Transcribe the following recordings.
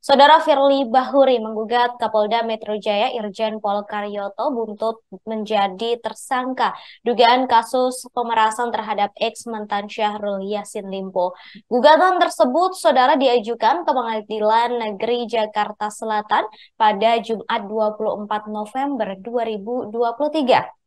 Saudara Firly Bahuri menggugat Kapolda Metro Jaya Irjen Pol Karyoto buntut menjadi tersangka dugaan kasus pemerasan terhadap ex mantan Syahrul Yassin Limpo. Gugatan tersebut saudara diajukan ke Pengadilan Negeri Jakarta Selatan pada Jumat 24 November 2023.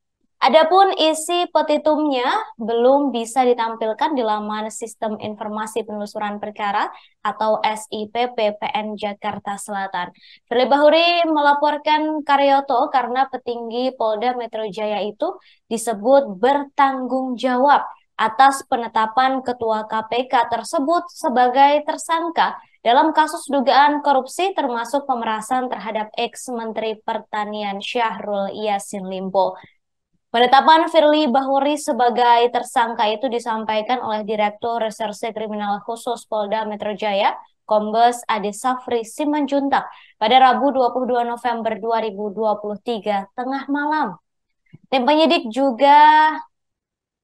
Adapun isi petitumnya belum bisa ditampilkan di laman Sistem Informasi Penelusuran Perkara atau SIP PPN Jakarta Selatan. Firly Bahuri melaporkan Karyoto karena petinggi Polda Metro Jaya itu disebut bertanggung jawab atas penetapan Ketua KPK tersebut sebagai tersangka dalam kasus dugaan korupsi termasuk pemerasan terhadap ex-Menteri Pertanian Syahrul Yassin Limpo. Penetapan Firly Bahuri sebagai tersangka itu disampaikan oleh Direktur Reserse Kriminal Khusus Polda Metro Jaya, Kombes Ade Safri Simanjuntak pada Rabu 22 November 2023 tengah malam. Tim penyidik juga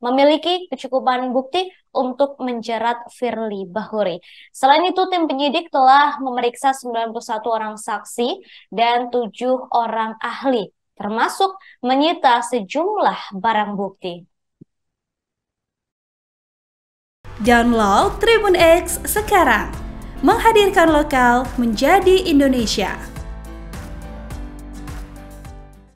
memiliki kecukupan bukti untuk menjerat Firly Bahuri. Selain itu, tim penyidik telah memeriksa 91 orang saksi dan 7 orang ahli termasuk menyita sejumlah barang bukti. Download Tribun X sekarang, menghadirkan lokal menjadi Indonesia.